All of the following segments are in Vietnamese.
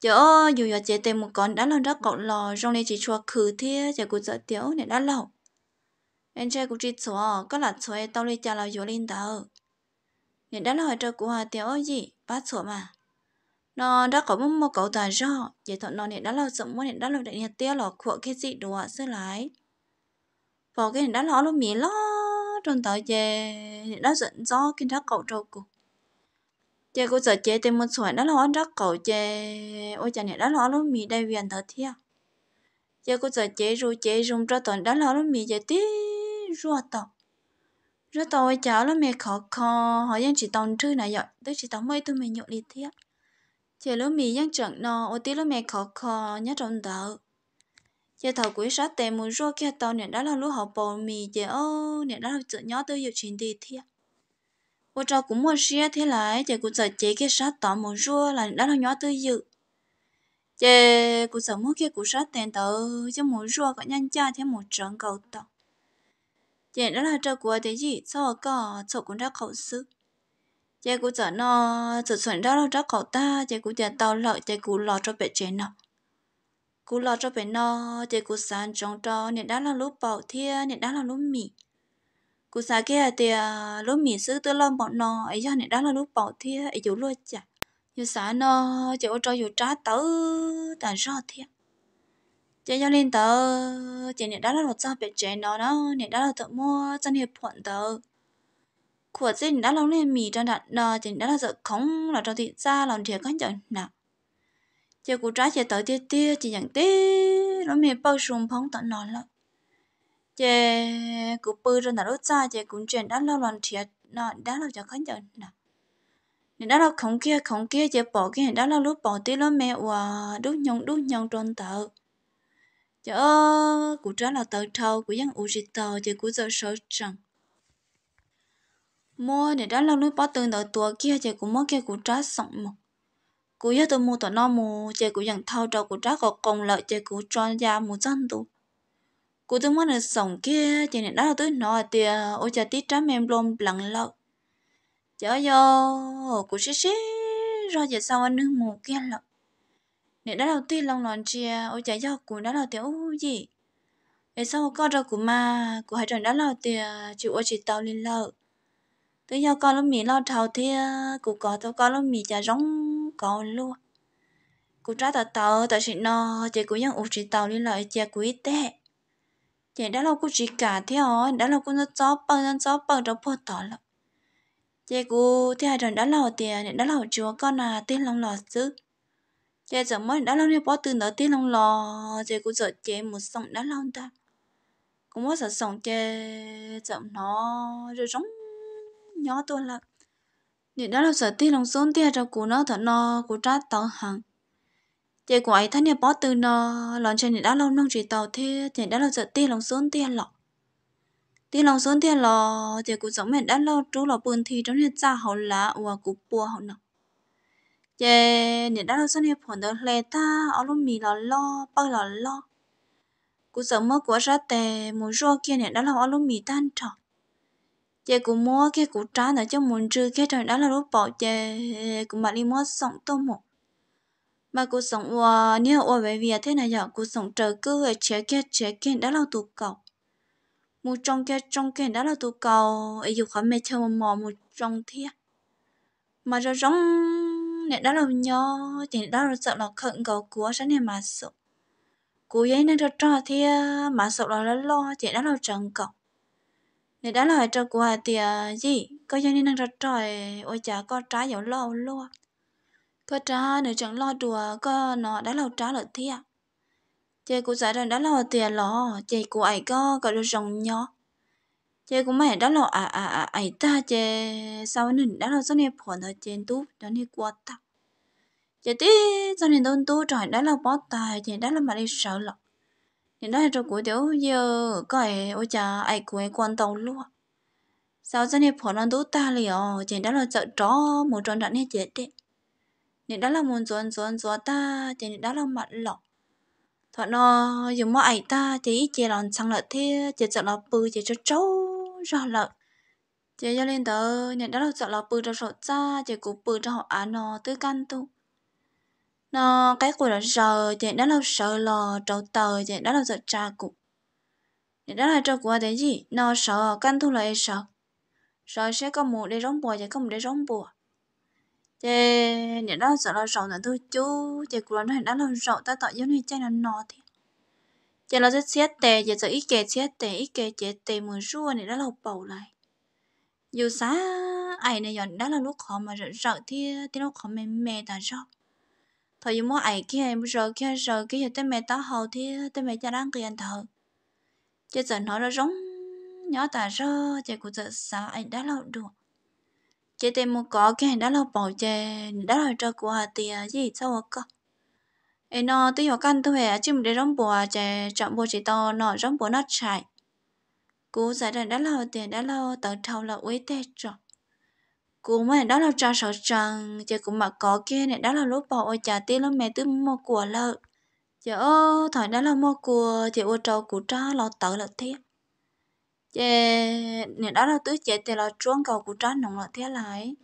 chỗ dù giờ chế tiền một con đã lần rất cậu lò trong này chỉ cho khử thế chả cũng sợ tiểu này đã lâu em trai cũng chỉ số có là số tao đi trả lời vô linh tờ nên đã hỏi cho cụ hà tiểu gì bát sổ mà nó đã có một một cậu ta do vậy thọ nó nên đã lâu rộng muốn nên đã lâu đại nhà tiêu lò của cái gì đồ ạ sư lái vào cái nên đã lò luôn mì lo trong tờ về đã giận do cái đã cậu trâu cục chơi cô sợ chơi tên một sỏi đó là rất cầu chơi ôi chà này đó là lúc mì đây viền thật thiệt à? chơi cô sợ chơi rồi chơi rung ra toàn đó là lúc mì chê tí ruột tàu ruột tàu ôi chà lúc mì khó khó họ dân chỉ tòng chơi này vậy tôi chỉ tòng mấy tôi mày nhộn đi thiệt chơi lúc mì dân chẳng nọ ôi tí lúc mì khó khó nhớ trong đầu chơi thầu cuối sát tè mùi ruột kia tàu này đó là lúc họ bò mì chơi ô này đó là tự nhó tôi dự chuyện gì thiệt 我找古莫西 thế lại chị cụ sợ chị cái sát tỏ một rua là đã nó nhỏ tư dự chị cụ sợ mua kia cụ sát tiền tờ cho một rua có nhanh cha thêm một trận cầu tỏ chị đó là trợ của thế gì sao có chỗ cũng đã khẩu sức chị cụ sợ nó sợ xuẩn đó là cho cậu ta chị cụ chờ tàu lợi chị cụ lò cho bệ chế nào cụ lò cho bệ nó chị cụ sàn trong trò nên đã là lúc bảo thiên nên đã là lúc mì cú sa kia thì lúc mình sư tôi lo bọn nó ấy cho này đó là lúc bỏ thi ấy chú luôn chả như sa nó chú cho chú trả tớ tàn rõ thi chơi cho nên tớ chị này đó là luật sao biệt chế nó đó này đó là tự mua chân hiệp thuận tớ của chị đã lâu nên mì cho đặt nó chị đã là sợ không là cho thị ra làm thiệt các chẳng nào chơi cú trả chơi tớ tia tia chị nhận tia nó mì bao xuống phóng tận nó lắm chế cụ bự rồi nào lúc cha chế cũng chuyện đã lâu lần thiệt nó đã lâu cho khánh giờ nè nên đã lâu không kia không kia chế bỏ cái đã lâu lúc bỏ tí lắm mẹ và đút nhông đút nhông tròn tờ chị ơi cụ trả là tờ thâu của dân ủ gì tờ chế cụ giờ sợ rằng mua để đã lâu lúc bỏ từng tờ tua kia chế cũng mất kia cụ trả sống một cụ giờ tôi mua tờ nó mua chế cụ dân thâu trâu cụ trả có công lợi chế cụ cho ra mua chân tôi cú tôi muốn là sòng kia thì này đó là tôi nói thì ôi cha tít trám em lom lặng lợt, chớ vô cú xí xí rồi giờ sau anh nước mù kia lợt, này đó là tuy lòng lòng chia ôi cha do cú đó là tiểu gì để sau có ra cú mà cú hãy trần đó là thì chịu ôi chị tao lên lợt, tôi do con lắm mì lo thầu thì cú có tôi con lắm mì chả rong còn luôn cú trả tờ tờ tờ xịn nó chị cú nhân ủ chị tàu lên lợt chị cú ít thì đã lâu cô chỉ cả thế hả đã lâu cô nó chó bơ nó chó bơ đó bỏ tỏ lắm chị cô thế hai rồi đã lâu tiền đã lâu chúa con là tên lòng lò chứ chị giờ mới đã lâu thì bỏ từ đó tên lòng lò chị cô giờ chị một sòng đã lâu ta cũng có sợ sòng chị giờ nó rồi giống nhỏ tôi là thì đã lâu sợ tên lòng xuống thì hai rồi cô nó thật nó cô trát tao hàng chị của ấy thân nhà bỏ từ nó lon trên đã lâu nông chỉ tàu thế chị đã lâu giờ tiền lòng xuống tiền lọ tiền lòng xuống tiền lọ chị của giống mình đã lâu trú lọ buồn thì trong hiện cha họ lá và cũng bùa hậu nọ chị nhà đã lâu xuống hiệp phồn đó lệ ta ở luôn mì lọ lo bao lọ lo cũng giống mơ của ra tè muốn rô kia nhà đã lâu ở luôn mì tan trọ chị của mua cái cũng trái nữa cho muốn trừ cái trời đã lâu lúc bỏ chị cũng mà đi mua sống tô một mà cô sống ở nhà ở về việc thế này giờ cô sống chờ cứ về chế kia chế kia đã lâu tụ cầu một trong kia trong kia đã lâu tụ cầu ấy dù khỏi mẹ chơi mò một trong thia mà rồi rong nè đã lâu nhớ thì đã lâu sợ là khẩn cầu của sáng nay mà sợ cô ấy nên cho thia mà sợ là lo lo thì đã lâu trần cầu nè đã lâu cho của thì gì có giấy nên cho trời ôi chả có trái dầu lo lo có trả nữa chẳng lo đùa có nó đã lâu trả lợi thế à chị cũng giải rằng đã lo tiền lò chị cũng ấy có có được rồng nhỏ chị cũng mẹ đã lo à à à ấy ta chị sau nên đã lo sau này phòn thời trên tú cho nên qua ta chị tí sau này tôi tú trời đã lo bỏ tài chị đã lo mà đi sợ lọ hiện đây trong cuối tiểu giờ có ai ôi cha ai cũng quan tâm luôn sau sau này phòn nó tú ta liền chị đã lo sợ chó một tròn đã nên chết đấy đó là muốn chuẩn chuẩn chuẩn ta thì đó là mặt lọ thọ nó dùng mọi ấy ta thì ít chè lòng sang lợi thế chè chợ lọ bự chè cho trâu ra lợi chè cho lên tớ nhận đó là chợ lọ bự cho sổ cha chè cụ bự cho họ á nó tư căn tu nó cái của là sợ chè đó là sợ lò trâu tờ chè đó là sợ cha cụ nhận đó là trâu của thế gì nó sợ căn tu lại sợ rồi sẽ có một để rong bùa chè không để rong bùa chè nè đó sợ là rộng là tôi chú chè của nó đã là rộng ta tạo giống như chè là nọ thì chè là rất xét tè chè sợ ít kè xét tè ít kè chè tè mùa rùa nè đã là bầu lại dù xá ai này dọn đã là lúc khó mà rộng rộng thì thì nó khó mềm mềm ta rộng thôi dù mua ai kia em rồi kia rồi kia tới mẹ tao hầu thì tới mẹ cha đang kia anh thợ chè sợ nó là giống nhỏ ta rơ chè của sợ sao anh đã lâu được chị tìm một cỏ cái đã là bỏ chè đã là cho của hà tìa à, gì sao cơ em nó tí vào căn tôi hè chứ mình để rong bùa à, chè chọn bùa chỉ to nọ rong bùa nó chạy cú giải đàn đã là tiền đã là tờ thầu là uế tê trọ cú mà đó là trà sợ trần chế cũng mà có kia này đó là lúc bỏ ôi chả tí lắm mẹ tư mua của lợ chế ô thời đó là mua của chế ô trâu của trò lọ tờ là thiết chế nè đó là tứ chế thì là chuông cầu của trái nồng là thế lại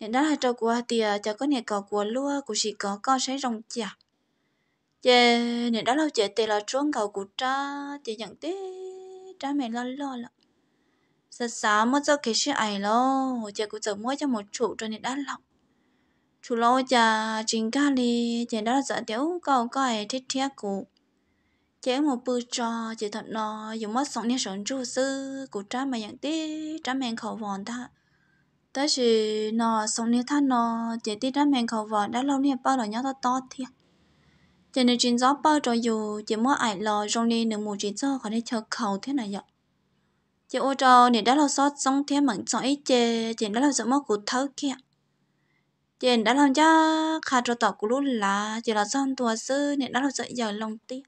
nè đó là cho của thì cho có nè cầu của lúa của chỉ có con sấy rồng chả chế nè đó là chế thì là chuông cầu của trái chế nhận thế trái mẹ lo lo lắm sợ sợ mất cho cái chuyện ấy lo chế cũng sợ mua cho một chủ cho nè đã lọc chủ lo cha chính ca li chế đó là sợ tiểu cầu coi thiết thiết của chế một bữa cho, chỉ thật nó dùng mất sống nên sống chú sư của trái mà nhận tí trái mẹ khẩu vòn ta tới sự nó sống nên thắt nó chỉ tí trái mẹ khẩu vòn đã lâu nên bao rồi nhau to to thiệt chỉ nên chuyện gió bao rồi dù chỉ mua ải lò trong đi nửa mùa chuyện gió còn để chờ khẩu thế này vậy chỉ ô trò để đã lâu sót sống thế mảng sót ít chê chỉ đã lâu sợ mất của thấu kia chỉ đã lâu cha khát trò tỏ của lúc là chỉ là xong tua sư nên đã lâu sợ giờ lòng tiếc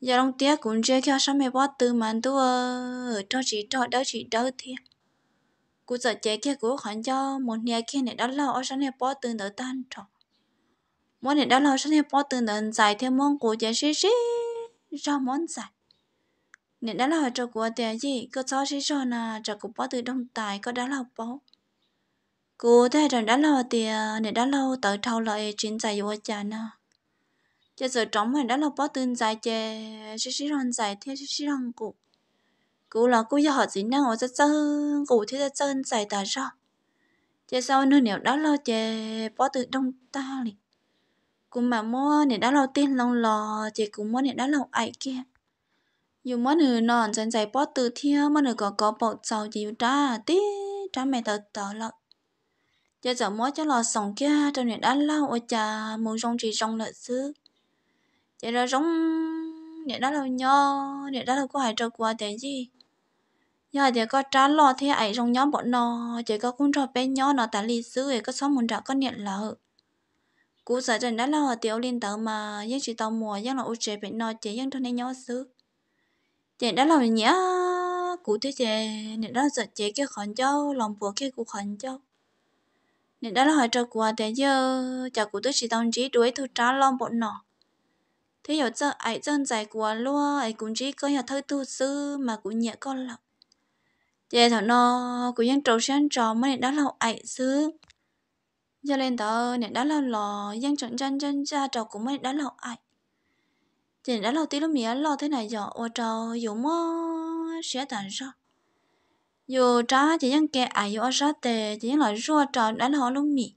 giờ ông tiếc cũng chơi kia sao mày bỏ từ mà tu cho chỉ cho đó chỉ đó thì cú giờ chơi kia cú khoản cho một nhà kia này đã lâu, ở sao này bỏ từ nữa tan trọ món này đã lâu sao này bỏ từ nữa dài thêm món cú chơi xí xí ra món dài nên đã lâu cho cú tiền gì cứ cho xí cho là cho cú bỏ từ đông tài có đã lâu bỏ cú thấy rồi đã lâu tiền nên đã lâu tới thâu lợi chính tài vô cha nào giờ giờ trống mình đã là bỏ tên dài chè xí xí rong dài thế xí xí rong cụ cụ là cụ giờ họ chỉ năng ở rất chân cụ thế rất chân dài tại sao giờ sau nữa nếu đã lo chè bỏ từ đông ta liền cụ mà mua này đã lo tiền lòng lò chè cụ mua này đã lo ai kia dù mua nửa nòn chân dài bỏ từ thiên mua nửa có có bộ cháu chịu ra tí ra mẹ tớ tớ lợn giờ giờ mua cho lò sòng kia trong nếu đã lo ở chà muốn rong chỉ rong lợi xứ chị nó giống nè đó là nhớ nè đó là có hai trâu qua thế gì nhớ thì có trả lo thế ấy trong nhóm bọn nó chị có cũng cho bé nhỏ nó tại lì xứ ấy có sống muốn trả có nhận lợ cú sợ trên đó là tiểu liên tự mà dân chị tàu mùa dân là ô chế bệnh nó chỉ dân cho nên nhớ xứ chị đó là nhớ cụ thế chị nè đó giờ chị cái khoản cháu lòng bùa cái cụ khoản cháu nè đó là hỏi trâu qua thế giờ chào cụ tôi chỉ tông trí đuổi thu trả lo bọn nó thế giờ cho ấy chân dài của lo ấy cũng chỉ có nhà thơ tu sư mà cũng nhẹ con lắm. giờ thằng nó cũng nhân trầu sáng trò mới này đã lâu ai sư giờ lên đó này đã lâu lò dân trận chân chân cha trò cũng mới đã lâu ai thì đã lâu tí lúc mía lo thế này giờ ô trò dù mơ sẽ tàn sao dù trả chỉ dân kẻ ấy dù ra tề chỉ là rùa trò đã lâu lúc mì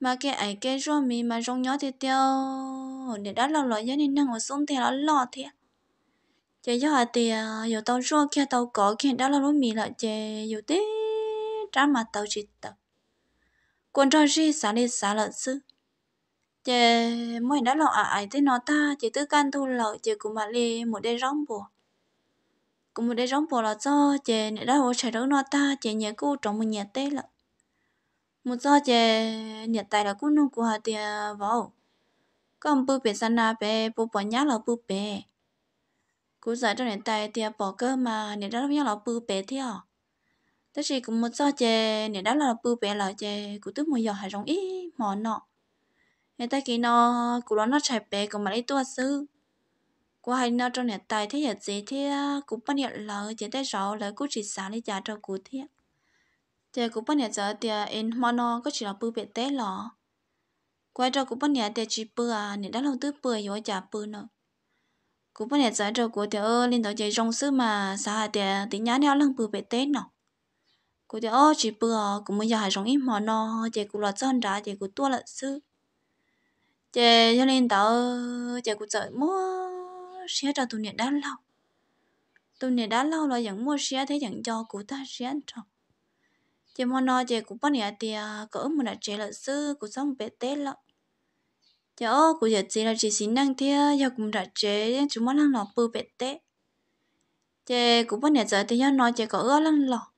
mà kẻ ấy kẻ rùa mì mà rong nhỏ thì tiêu để đã lâu rồi giờ nên năng ở xuống thì nó lo thì chị giờ thì giờ tao rô kia tao có kia đã lâu lâu mì lại chị giờ tí trả mà tao chỉ tao còn cho gì xả đi xả lợn sư chị mỗi đã lâu lo ải thế nó ta chị tư can thu lợi chị cũng mà đi một đêm rong bùa cũng một đêm rong bùa là do chị đã hỗ trợ đó nó ta chị nhớ cô trong một nhà tết lợn một do chị nhận tài là cô nông của họ thì vào con bố bé san na bê bố bò nhá là bố bê, cú giải cho nên tay thì bỏ cơ mà nên đó nhá là bố bê thế à tất nhiên cũng một do chè nên đó là bố bê là chè cú tức một giờ hay giống ý mỏ nọ nên tay kia nó cú lo nó chạy bê cũng mà lấy tua sư cú hay nó cho nên tay thế giờ gì thế cú bắt nhận là chè tay rõ là cú chỉ sáng đi trả cho cú thế chè cú bắt nhận giờ thì em mỏ nọ có chỉ là bố bê té lọ quay trò cũng bắt nhà để chỉ bự à nên đã lâu tư bự rồi chả bự nữa cũng bắt nhà giải trò của thì ơ lên đó chơi rong sư mà sao hà để tính nhá neo lăng bự về tết nọ cô thì ơ chỉ bự à cũng muốn giờ hà rong ít mỏ nọ chơi cũng là chân đá chơi cũng tua là sư chơi cho nên đó chơi cũng chơi mua xe cho tụi nhà đã lâu tụi nhà đã lâu rồi chẳng mua xe thấy chẳng cho cụ ta xe cho, chơi mà mua chơi chị cũng bắt nhà tiề cỡ mà là chơi là sư cũng sống bé tết lắm cho cụ giờ chỉ là chỉ xin năng thế giờ cũng đã chế chúng mất lăng lọ bự bẹt té chế cũng bắt nè giờ thì giờ nói chế có ước lăng lọ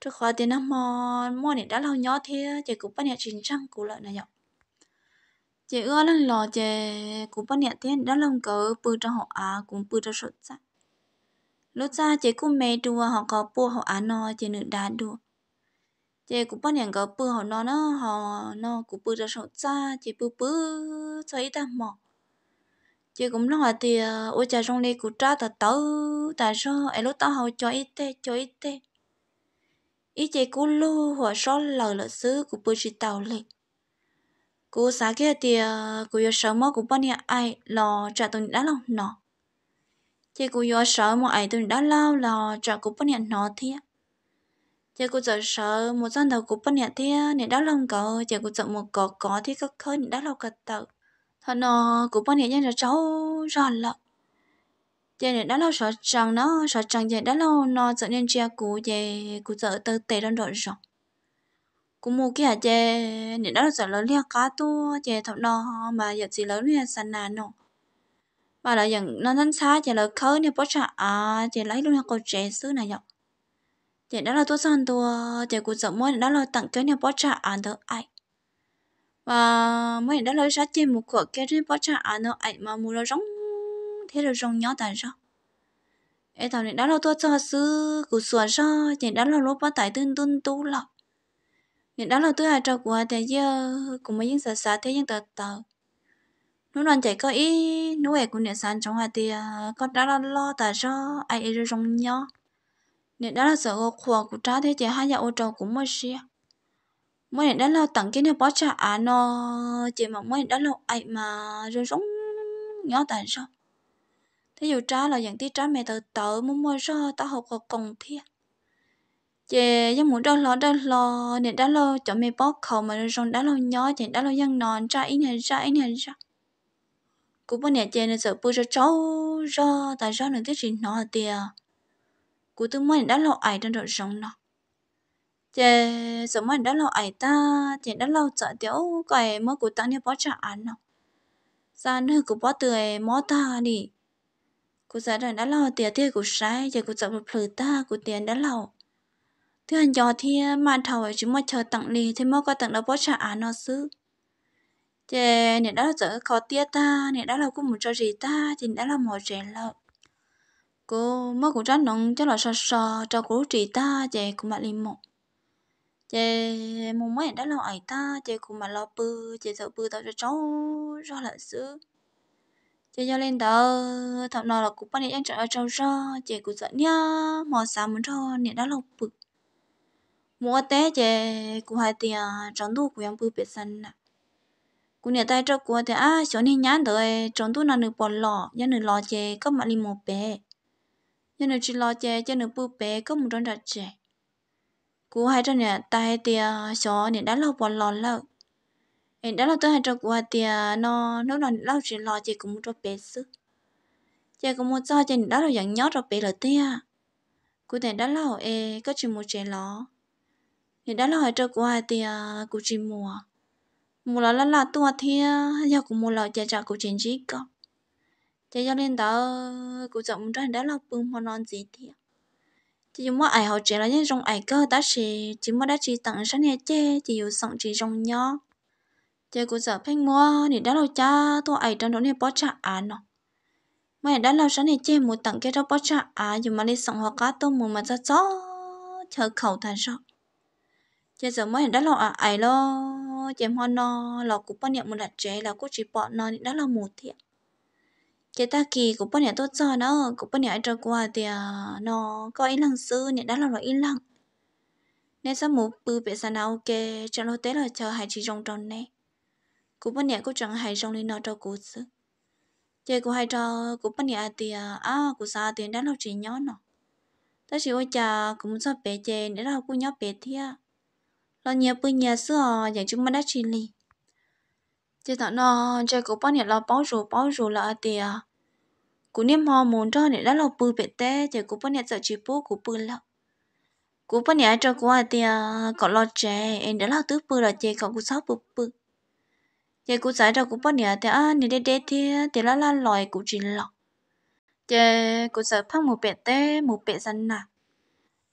trước khóa thì năm mò mò nè đã lâu nhỏ thế chế cũng bắt nè chính trăng cụ lợi này nhở chế ước lăng lọ chế cũng bắt nè thế đã lâu cỡ bự cho họ à cũng bự cho sốt ra lúc ra chế cũng mê đùa họ có bùa họ à nó chế nữ đá đùa chị cũng bao nhiêu cái bự họ nó nó họ nó cũng bự ra sầu cha chị bự bự ờ, cho ít ta mỏ chị cũng lo thì ô cha trong đây cũng trả thật tớ tại sao em lúc tao họ cho ít tê cho ít tê ít chị cũng lu họ số lời lợi xứ cũng bự chỉ tàu lên cô xã kia thì cô yêu sợ mơ cũng bao nhiêu ai lo trả tôi đã lòng nọ chị cô yêu sợ mà ai tôi đã lao lo trả cũng bao nhiêu nọ thiệt chị cũng sợ sợ một dân đầu của bất nhận thế nên đã lòng cậu chị cũng sợ một cỏ có thì có khơi nên đã lâu cật tật thằng nó của bất nhận nhân là cháu ròn lợn chị nên đã lâu sợ rằng nó sợ rằng chị đã lâu nó sợ nên chia cũ về cũng sợ từ tệ đơn đội rồi cũng mua kia chị nên đã lâu sợ lớn lia cá tu chị thằng nó mà giờ gì lớn lia sàn nàn nó là khơi bớt lấy luôn xứ này nhọc để đó là tôi sang tôi ờ, để cuộc sống mỗi đó là tặng cái nhà bỏ trả ăn đó ai và mỗi đó là sát trên một cuộc cái riêng bỏ trả ăn đó ai mà mua là giống thế là giống nhỏ tại sao ấy tao nên đó là tôi cho sư của sửa sao để đó là lúc bắt tại tương tương tu lọc nên đó là tôi ai trâu của thế giờ cũng mấy những sợ sợ thế những tờ tờ nó đoàn chạy có ý nó về cũng để sàn trong hai thì ờ, có đó là lo tại sao ai ấy giống nhỏ nè đó là sợ khua của cha thế chị hai giờ ô trâu cũng mới xia mới nè đó là tặng cái nè bỏ cha à nó chị mà mới đó là ai mà rồi sống nhỏ tại sao thế dù cha là dạng tí cha mẹ tự tự muốn mua sao tao học còn công thiệt chị giống muốn đâu lo đâu lo nè đó lo cho mẹ bỏ khẩu mà rồi sống đã lo nhỏ chị đã lo dân nòn cha ý này cha ý này cha cũng bữa nè chị nên sợ bữa cho cháu ra tại sao nữa thế chị nó tiệt cú tư mới đã lâu ai trong đội rong nó chè giờ mới đã lâu ai ta chè đã lâu chợ tiểu cái mơ cú ta nè bỏ trả án nó ra nơi cú bỏ tươi mó ta đi cú giờ đã đã lâu tiền tiền cú sai giờ cú chợ một phử ta cú tiền đã lâu thứ anh giò thì mà thầu ấy chúng mà chờ tặng đi thì mơ có tặng nó bỏ trả án nó xứ chè nè đã là chợ khó tia ta nè đã là cũng muốn cho gì ta thì đã là một trẻ lợi cô mất của trái nông cho là sờ sờ cho cô chị ta chè cũng mà lim một chè một mấy đã lo ấy ta chè cũng mà lo bự chè sợ bự tao cho cháu ra là xứ chè cho lên đó thằng nào là cũng bắt em trở cháu ra chè cũng sợ nhá mò xà muốn cho nè đã lo bự mua té chè cũng hai tiền trong tủ của em bự biết sân nè cú nhà tay cho của thì à chỗ này nhán tới trong tủ nó nửa bò lò nhà nửa lò chè có mà lim một bé nhưng nó chỉ lo chè cho nó bù bé có một trong đặt chè cú hai trong nhà ta hai tia xó nè đã lo bỏ lò lợ em đã lo tới hai trong của tia nó nó là lo chỉ lo chè cũng một trong bé sư chè cũng một cho chè đã lo dạng nhót trong bé là tia cú này đã lo e có chỉ một chè lò nè đã lo hai trong của tia cú chỉ mùa mùa là là là tua thia giờ cũng mùa lo chè chả cú chỉ chỉ có thế cho nên đó cũng rộng ra đó là bưng mà non gì thì chỉ dùng mỗi ai họ chỉ là những trong ai cơ đã chỉ chỉ mỗi đó chỉ tặng sáng nay chê chỉ dùng sẵn chỉ trong nhỏ chỉ cũng giờ phải mua thì đó là cha tôi ai trong đó này bỏ trả án nó mày đã là sáng nay chê một tặng cái đó bỏ trả à dùng mà đi sẵn hoa cá tôi mua mà ra gió chờ khẩu thành sao chỉ giờ mày đã lâu à ai lo chỉ hoa nó lo cũng bao niệm một đặt chế là cũng chỉ bỏ nó thì đó là một thiệt cái ta kỳ cũng bao nhiêu tốt cho nó cũng bao nhiêu trôi qua thì à, nó có ít lăng sư nên đã là nó ít lăng nên sau một bữa bị sao nào ok cho nó té là chờ hai chị rong tròn này. cũng bao nhiêu cũng chẳng hai rong lên nó cho cú sư chế của hai trò cũng bao nhiêu thì à của sao thì đã là chị nhớ nó ta chỉ ôi chờ cũng sao bé chơi để là cũng nhớ bé thia lo nhiều bữa nhà xưa dạng chúng mình đã chỉ lì chỉ tao nó chơi cũng bắn nhiêu lo bao rù bao rù là tiệt cú niệm họ muốn cho nên đã lo bự bẹt té chỉ cú bắn nhiêu sợ chỉ bố cú bự lắm cú bắn nhiêu cho cú à tiệt còn lo trẻ em đã lo tứ bự là chơi còn cú sáu bự bự chị cú giải cho cú bắn nhiêu thì à nên để để thì thì là là lòi cú chỉ lọ chị cú sợ phăng một bẹt té một bẹt dân nè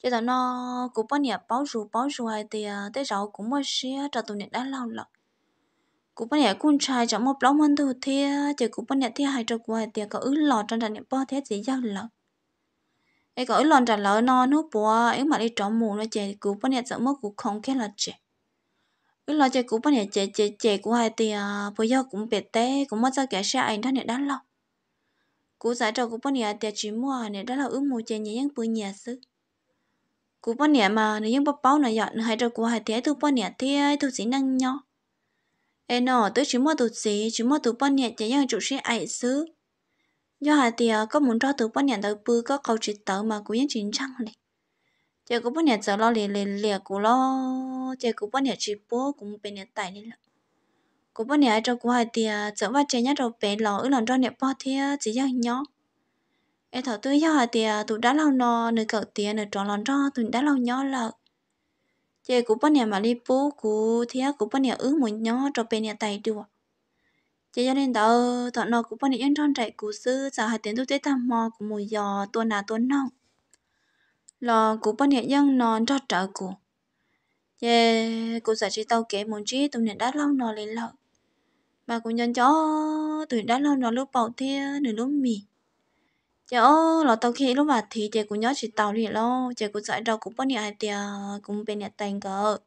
chị tao nó cú bao nhiêu bao rù bao rù à tiệt tới rồi cũng mới xí cho tụi nên đã lo lắm cụ bên nhà con trai chẳng một lóng ăn thôi thế chỉ cụ bên nhà thì hai trâu quay thì có ứ lọt trong trận bao thế dễ giao lợ ấy có ứ lò trận lợ non nó bùa ấy mà đi trộm mù nó chỉ cụ bên nhà chẳng mất cụ không cái là chỉ ứ lò chỉ cụ bên nhà chỉ chỉ chỉ của hai thì bây giờ cũng biệt té cũng mất ra kẻ xe anh đó này đã lâu cụ giải trâu cụ bên nhà thì chỉ mua này đã là ứng mù chỉ nhẹ nhàng bùi nhà xứ cụ bên nhà mà nếu như bắp bao này dọn hai trâu quay thì thế tôi bên nhà thế tôi chỉ năng nhau Ê nọ tôi chỉ mua tụt gì chỉ mua tụt bọn nhện chỉ những chủ sĩ ải xứ do hà thì à, có muốn cho tụt bọn nhện tới bư có cầu chỉ tớ mà cũng những chính chăng này chỉ có bọn nhện giờ lo lì lì lì của lo chỉ có bọn nhện chỉ bố cũng bên nhện tài đi lắm của bọn nhện cho của hà thì giờ vắt chỉ nhát rồi bé lò ở lần cho nhẹ bao thì chỉ những nhỏ Ê thảo tôi do hà thì à, tụt đã lâu nọ nửa cậu tiền nửa tròn lòn cho tụt đã lâu nhỏ lợt giờ cũng bắt nhà mà đi bố cũ thì á cũng bắt nhà ứ muốn nhỏ cho bên nhà tay được giờ cho nên đó thọ nó cũng bắt nhà yên trong trại cũ sư giờ hai tiếng tôi tới thăm mò cũng mùi giò tuần nào tuần nọ lò cũng bắt nhà dân non cho trợ cụ giờ cụ giải trí tàu kế muốn chi tụi nhà đã lâu nó lên lợ mà cũng nhân cho tụi đã lâu nó lúc bảo thiên nửa lúc mì chị ô lo tao khi lúc mà thì chị cũng nhớ chị tàu thì lo chị cũng dạy đâu cũng bắt nhiêu ai tiền cũng bên nhà tiền cờ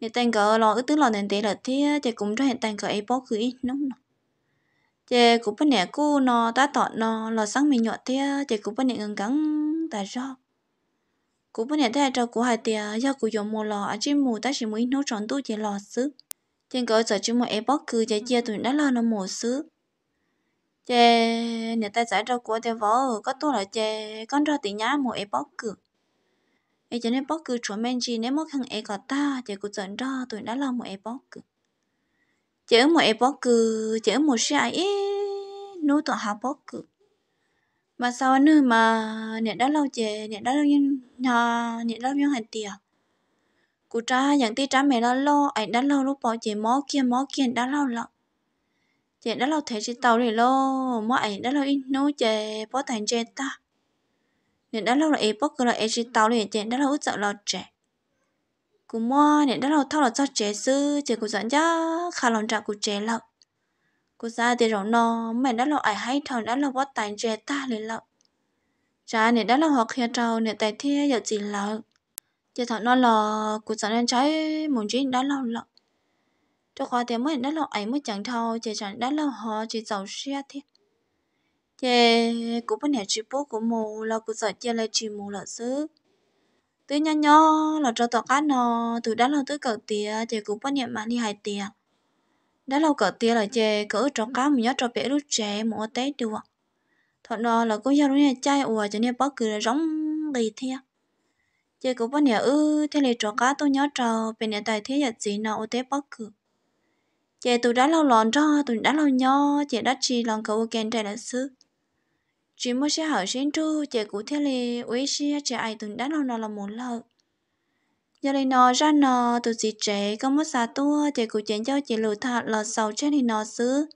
nhà tiền cờ lo ước tức lo nền tiền là thế chị cũng cho hiện tiền cờ ấy bó cứ ít nóng nọ chị cũng bắt nhiêu cô nó ta tọt nó lo sáng mình nhọt thế chị cũng bắt nhiêu ngừng cắn tại sao cũng bắt nhiêu thế cho cũng hai tiền do của dùng mua lò ở trên mùa ta chỉ mới nấu tròn tu chị lò xứ trên cờ giờ chúng mày ấy bó cứ chị chia tụi nó lo nó mùa xứ chè nhà ta giải rau của theo võ có tu là chè con rau tiền nhá mua e bóc cử e cho nên bóc cử chuẩn men gì nếu mất hàng e có ta chè cũng dẫn rau tụi đã lo mua e bóc cử chớ mua e bóc cử chớ mua xe ấy nuôi tụi học bóc cử mà sao nữa mà nhà đã lâu chè nhà đã lâu nhưng nhà nhà đã lâu hàng tiền cụ cha nhận ti cha mẹ đã lo ấy đã lâu lúc bỏ chè mó kia mó kia đã lâu lắm chị đã lâu thế chị tàu thì lo mọi đã lâu ít nấu chè bó thành chè ta nên đã lâu là ấy bó cứ là ấy chị tàu thì chị đã lâu ít sợ lo chè cú mua nên đã lâu thao là cho chè sư chè cú dẫn giá khá lòng trả cú chè lợ cú ra thì rộng nó mẹ đã lâu ấy hay thằng đã lâu bó thành chè ta thì lợ cha nên đã lâu học kia trâu nên tài thiê giờ gì lợ chè thằng nó lò cú dẫn em trái muốn chuyện đã lâu lợ cho khoa tiền mới đã lâu ấy mới chẳng thâu chị chẳng đã lâu họ chị giàu xe thế chị cũng bên nhà chị bố của mù là cũng sợ chị lại chị mù là xứ tứ nhăn nhó là cho tọt cá nò từ đã lâu tứ cỡ tiền chị cũng bên nhà mà đi hai tiền đã lâu cỡ tiền là chị cỡ cho cá mình nhớ cho bé lúc trẻ mùa tết được thật đó là cũng giao lúc này chai ủa cho nên bó cười là gì thế theo chị cũng bên nhà ư thế là cho cá tôi nhớ trò bên nhà tài thế giật gì nào ô tế bó cười chị tôi đã lâu lòn cho tôi đã lâu nho chị đã chỉ lòng cầu kèn trẻ là sư chị mới sẽ hỏi xin chú chị cụ thế li quý sĩ chị ai tôi đã lâu nó là muốn lợ giờ này nó ra nó tôi chị trẻ có một xa tua chị cụ chuyện cho chị lừa thật là sầu trên thì nó xứ